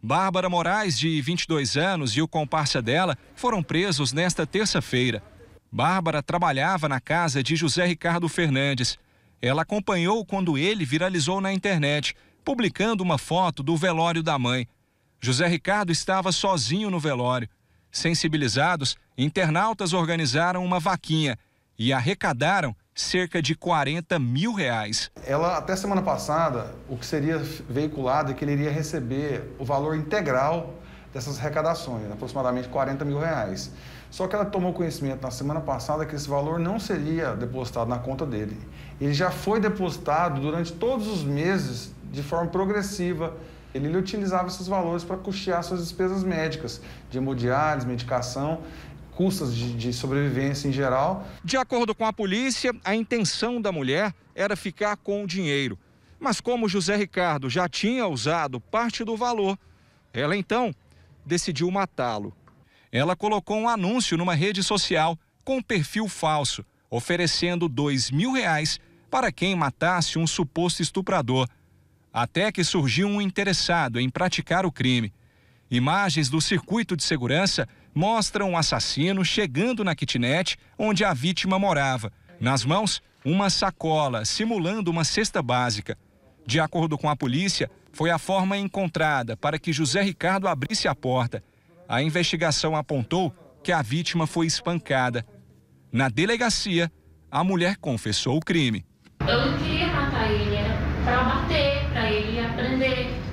Bárbara Moraes, de 22 anos, e o comparsa dela foram presos nesta terça-feira. Bárbara trabalhava na casa de José Ricardo Fernandes. Ela acompanhou quando ele viralizou na internet, publicando uma foto do velório da mãe. José Ricardo estava sozinho no velório. Sensibilizados, internautas organizaram uma vaquinha e arrecadaram cerca de 40 mil reais. Ela, até semana passada, o que seria veiculado é que ele iria receber o valor integral dessas arrecadações, né? aproximadamente 40 mil reais. Só que ela tomou conhecimento na semana passada que esse valor não seria depositado na conta dele. Ele já foi depositado durante todos os meses de forma progressiva. Ele, ele utilizava esses valores para custear suas despesas médicas, de hemodiálise, medicação custas de, de sobrevivência em geral. De acordo com a polícia, a intenção da mulher era ficar com o dinheiro. Mas como José Ricardo já tinha usado parte do valor, ela então decidiu matá-lo. Ela colocou um anúncio numa rede social com perfil falso, oferecendo dois mil reais para quem matasse um suposto estuprador. Até que surgiu um interessado em praticar o crime. Imagens do circuito de segurança mostram o um assassino chegando na kitnet onde a vítima morava. Nas mãos, uma sacola simulando uma cesta básica. De acordo com a polícia, foi a forma encontrada para que José Ricardo abrisse a porta. A investigação apontou que a vítima foi espancada. Na delegacia, a mulher confessou o crime. Eu então, não queria matar ele, era para bater, para ele aprender.